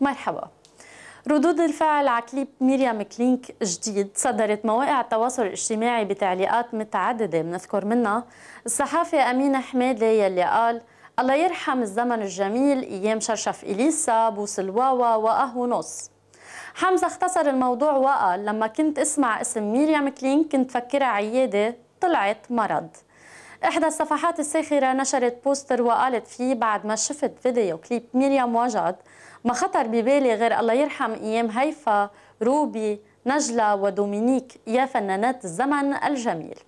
مرحبا ردود الفعل على كليب ميريام كلينك جديد صدرت مواقع التواصل الاجتماعي بتعليقات متعددة بنذكر منها الصحافي أمين حمادة يلي قال الله يرحم الزمن الجميل أيام شرشف إليسا بوسلواوا وأهو نص حمزة اختصر الموضوع وقال لما كنت اسمع اسم ميريام كلينك كنت فكرها عيادة طلعت مرض إحدى الصفحات الساخرة نشرت بوستر وقالت فيه بعد ما شفت فيديو كليب مريم وجد ما خطر ببالي غير الله يرحم أيام هيفا روبي نجلة ودومينيك يا فنانات الزمن الجميل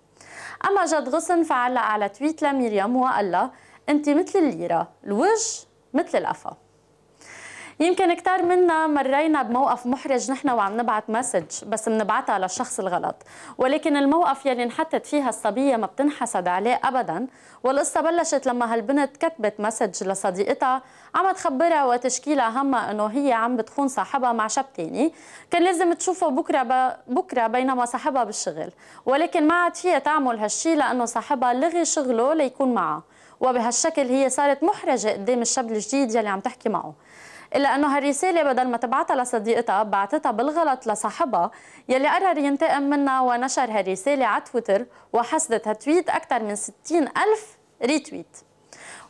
أما جد غصن فعلق على تويت لمريم وقال له أنت مثل الليرة الوجه مثل القفا يمكن كثير منا مرينا بموقف محرج نحن وعم نبعث مسج بس بنبعثها للشخص الغلط ولكن الموقف يلي انحطت فيها الصبيه ما بتنحسد عليه ابدا والقصه بلشت لما هالبنت كتبت مسج لصديقتها عم تخبرها وتشكيلها همها انه هي عم بتخون صاحبها مع شاب تاني كان لازم تشوفه بكره ب... بكره بينما صاحبها بالشغل ولكن ما عاد فيها تعمل هالشي لانه صاحبها لغي شغله ليكون معها وبهالشكل هي صارت محرجه قدام الشاب الجديد يلي عم تحكي معه الا انه هالرساله بدل ما تبعتها لصديقتها بعتتها بالغلط لصاحبها يلي قرر ينتقم منها ونشر هالرساله على تويتر وحصدت هالتويت اكثر من 60 الف ريتويت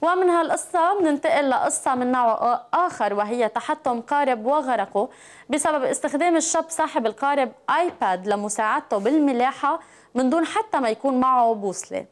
ومن هالقصة بننتقل لقصة من نوع آخر وهي تحطم قارب وغرقه بسبب استخدام الشاب صاحب القارب آيباد لمساعدته بالملاحة من دون حتى ما يكون معه بوصلة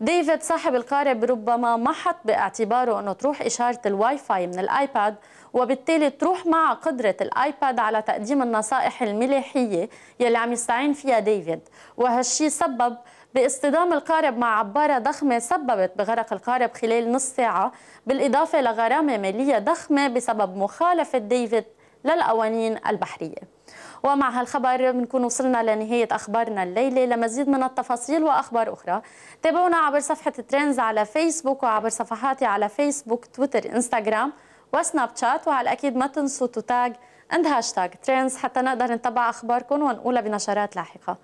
ديفيد صاحب القارب ربما ما حط باعتباره أنه تروح إشارة الواي فاي من الآيباد وبالتالي تروح مع قدرة الآيباد على تقديم النصائح الملاحية يلي عم يستعين فيها ديفيد وهالشي سبب باصطدام القارب مع عبارة ضخمة سببت بغرق القارب خلال نص ساعة بالإضافة لغرامة مالية ضخمة بسبب مخالفة ديفيد للقوانين البحرية ومع هالخبر بنكون وصلنا لنهاية أخبارنا الليلة لمزيد من التفاصيل وأخبار أخرى تابعونا عبر صفحة ترينز على فيسبوك وعبر صفحاتي على فيسبوك تويتر إنستغرام وسناب شات وعلى الأكيد ما تنسوا تتاج عند هاشتاج ترينز حتى نقدر نتبع أخباركم ونقولها بنشرات لاحقة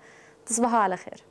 تصبحوا على خير